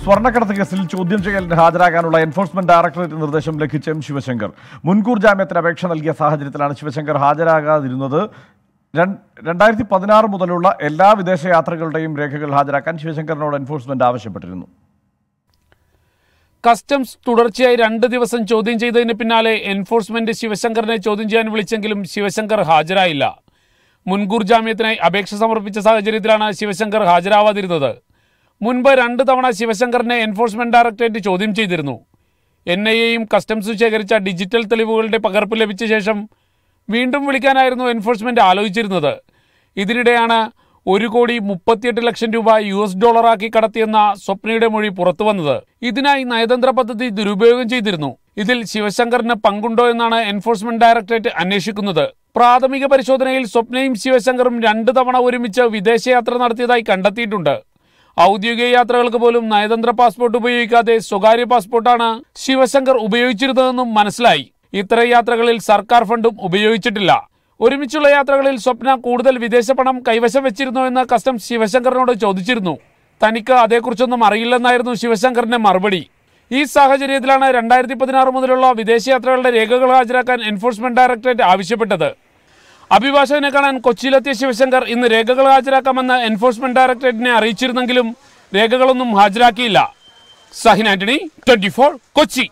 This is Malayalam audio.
സ്വർണ്ണക്കടത്ത് കേസിൽ ചോദ്യം ചെയ്യലിന് ഹാജരാകാനുള്ള എൻഫോഴ്സ്മെന്റ് ഡയറക്ടറേറ്റ് നിർദ്ദേശം ലംഘിച്ച എം ശിവശങ്കർ മുൻകൂർ ജാമ്യത്തിന് അപേക്ഷ നൽകിയ സാഹചര്യത്തിലാണ് ശിവശങ്കർ ഹാജരാകാതിരുന്നത് രണ്ടായിരത്തി പതിനാറ് മുതലുള്ള എല്ലാ വിദേശ യാത്രകളുടെയും രേഖകൾ ഹാജരാക്കാൻ ശിവശങ്കറിനോട് എൻഫോഴ്സ്മെന്റ് ആവശ്യപ്പെട്ടിരുന്നു കസ്റ്റംസ് തുടർച്ചയായി രണ്ട് ദിവസം ചോദ്യം ചെയ്തതിന് പിന്നാലെ എൻഫോഴ്സ്മെന്റ് ശിവശങ്കറിനെ ചോദ്യം ചെയ്യാൻ വിളിച്ചെങ്കിലും ശിവശങ്കർ ഹാജരായില്ല മുൻകൂർ ജാമ്യത്തിനായി അപേക്ഷ സമർപ്പിച്ച സാഹചര്യത്തിലാണ് ശിവശങ്കർ ഹാജരാവാതിരുന്നത് മുൻപ് രണ്ട് തവണ ശിവശങ്കറിനെ എൻഫോഴ്സ്മെന്റ് ഡയറക്ടറേറ്റ് ചോദ്യം ചെയ്തിരുന്നു എൻ ഐ എയും കസ്റ്റംസും ശേഖരിച്ച ഡിജിറ്റൽ തെളിവുകളുടെ പകർപ്പ് ലഭിച്ച ശേഷം വീണ്ടും വിളിക്കാനായിരുന്നു എൻഫോഴ്സ്മെന്റ് ആലോചിച്ചിരുന്നത് ഇതിനിടെയാണ് ഒരു കോടി മുപ്പത്തിയെട്ട് ലക്ഷം രൂപ യു എസ് ഡോളറാക്കി കടത്തിയെന്ന സ്വപ്നയുടെ മൊഴി പുറത്തു വന്നത് ഇതിനായി നയതന്ത്ര പദ്ധതി ദുരുപയോഗം ചെയ്തിരുന്നു ഇതിൽ ശിവശങ്കറിന് പങ്കുണ്ടോ എന്നാണ് എൻഫോഴ്സ്മെന്റ് ഡയറക്ടറേറ്റ് അന്വേഷിക്കുന്നത് പ്രാഥമിക പരിശോധനയിൽ സ്വപ്നയും ശിവശങ്കറും രണ്ട് തവണ ഒരുമിച്ച് വിദേശയാത്ര നടത്തിയതായി കണ്ടെത്തിയിട്ടുണ്ട് ഔദ്യോഗിക യാത്രകൾക്ക് പോലും നയതന്ത്ര പാസ്പോർട്ട് ഉപയോഗിക്കാതെ സ്വകാര്യ പാസ്പോർട്ടാണ് ശിവശങ്കർ ഉപയോഗിച്ചിരുന്നതെന്നും മനസ്സിലായി ഇത്തരം യാത്രകളിൽ സർക്കാർ ഫണ്ടും ഉപയോഗിച്ചിട്ടില്ല ഒരുമിച്ചുള്ള യാത്രകളിൽ സ്വപ്ന കൂടുതൽ വിദേശ പണം കൈവശം വെച്ചിരുന്നു എന്ന് കസ്റ്റംസ് ശിവശങ്കറിനോട് ചോദിച്ചിരുന്നു തനിക്ക് അതേക്കുറിച്ചൊന്നും അറിയില്ലെന്നായിരുന്നു ശിവശങ്കറിന്റെ മറുപടി ഈ സാഹചര്യത്തിലാണ് രണ്ടായിരത്തി പതിനാറ് മുതലുള്ള വിദേശയാത്രകളുടെ രേഖകൾ ഹാജരാക്കാൻ എൻഫോഴ്സ്മെന്റ് ഡയറക്ടറേറ്റ് ആവശ്യപ്പെട്ടത് അഭിഭാഷകനെ കാണാൻ കൊച്ചിയിലെത്തിയ ശിവശങ്കർ ഇന്ന് രേഖകൾ ഹാജരാക്കാമെന്ന് എൻഫോഴ്സ്മെന്റ് ഡയറക്ടറേറ്റിനെ അറിയിച്ചിരുന്നെങ്കിലും രേഖകളൊന്നും ഹാജരാക്കിയില്ല സഹിൻ ആന്റണി ട്വന്റി കൊച്ചി